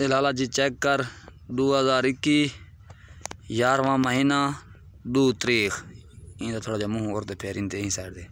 ये लाला जी चेक कर दो हज़ार इक्की यारवा महीना दो तरीक इन थोड़ा जहा मुँह और फेर इन साइड